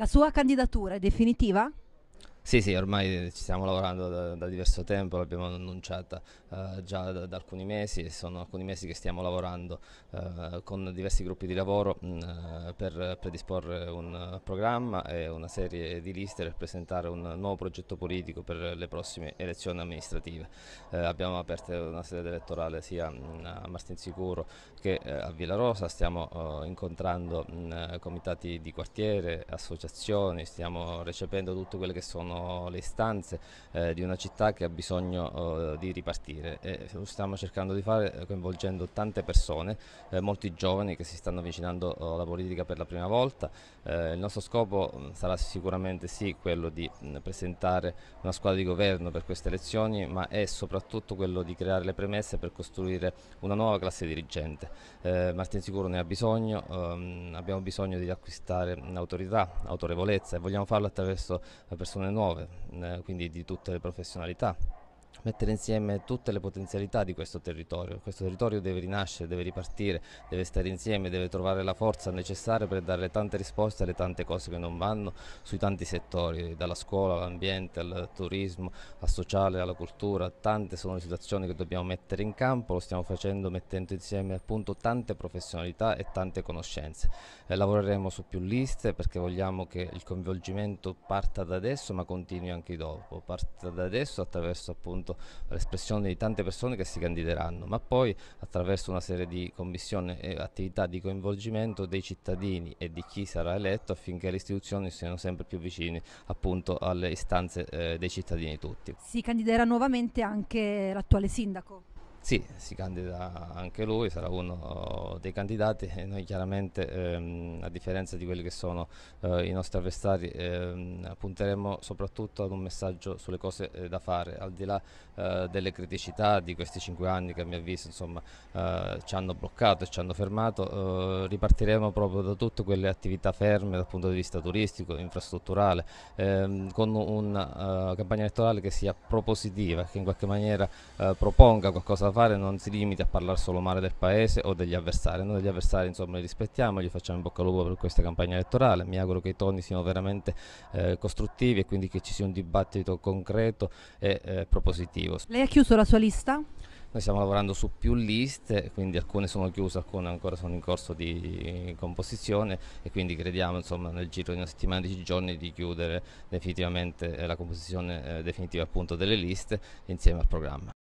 La sua candidatura è definitiva? Sì, sì, ormai ci stiamo lavorando da, da diverso tempo, l'abbiamo annunciata eh, già da, da, alcuni mesi e sono alcuni mesi che stiamo lavorando eh, con diversi gruppi di lavoro mh, mm, eh, per predisporre un programma e una serie di liste per presentare un nuovo progetto politico per le prossime elezioni amministrative. Eh, abbiamo aperto una sede elettorale sia mm, a Martinsicuro che eh, a Villa Rosa, stiamo eh, incontrando mh, mm, comitati di quartiere, associazioni, stiamo recependo tutte quelle che sono le istanze eh, di una città che ha bisogno eh, di ripartire e lo stiamo cercando di fare eh, coinvolgendo tante persone, eh, molti giovani che si stanno avvicinando oh, alla politica per la prima volta. Eh, il nostro scopo mm, sarà sicuramente sì quello di mh, mm, presentare una squadra di governo per queste elezioni, ma è soprattutto quello di creare le premesse per costruire una nuova classe dirigente. Martin Sicuro ne ha bisogno, ehm, abbiamo bisogno di acquistare mm, autorità, autorevolezza e vogliamo farlo attraverso persone nuove nuove, eh, quindi di tutte le professionalità mettere insieme tutte le potenzialità di questo territorio. Questo territorio deve rinascere, deve ripartire, deve stare insieme, deve trovare la forza necessaria per dare tante risposte alle tante cose che non vanno sui tanti settori, dalla scuola all'ambiente, al turismo, al sociale, alla cultura. Tante sono le situazioni che dobbiamo mettere in campo, lo stiamo facendo mettendo insieme appunto tante professionalità e tante conoscenze. Eh, lavoreremo su più liste perché vogliamo che il coinvolgimento parta da adesso ma continui anche dopo, parta da adesso attraverso appunto appunto l'espressione di tante persone che si candideranno, ma poi attraverso una serie di commissioni e attività di coinvolgimento dei cittadini e di chi sarà eletto affinché le istituzioni siano sempre più vicine appunto alle istanze eh, dei cittadini tutti. Si candiderà nuovamente anche l'attuale sindaco? Sì, si candida anche lui, sarà uno dei candidati e noi chiaramente, ehm, a differenza di quelli che sono eh, i nostri avversari, ehm, punteremo soprattutto ad un messaggio sulle cose eh, da fare, al di là eh, delle criticità di questi cinque anni che a mio avviso insomma, eh, ci hanno bloccato e ci hanno fermato, eh, ripartiremo proprio da tutte quelle attività ferme dal punto di vista turistico, infrastrutturale, ehm, con una uh, eh, campagna elettorale che sia propositiva, che in qualche maniera proponga qualcosa da fare non si limiti a parlare solo male del paese o degli avversari. Noi degli avversari insomma li rispettiamo, gli facciamo in bocca al lupo per questa campagna elettorale. Mi auguro che i toni siano veramente eh, costruttivi e quindi che ci sia un dibattito concreto e eh, propositivo. Lei ha chiuso la sua lista? Noi stiamo lavorando su più liste, quindi alcune sono chiuse, alcune ancora sono in corso di composizione e quindi crediamo insomma, nel giro di una settimana, dieci giorni di chiudere definitivamente eh, la composizione eh, definitiva appunto, delle liste insieme al programma.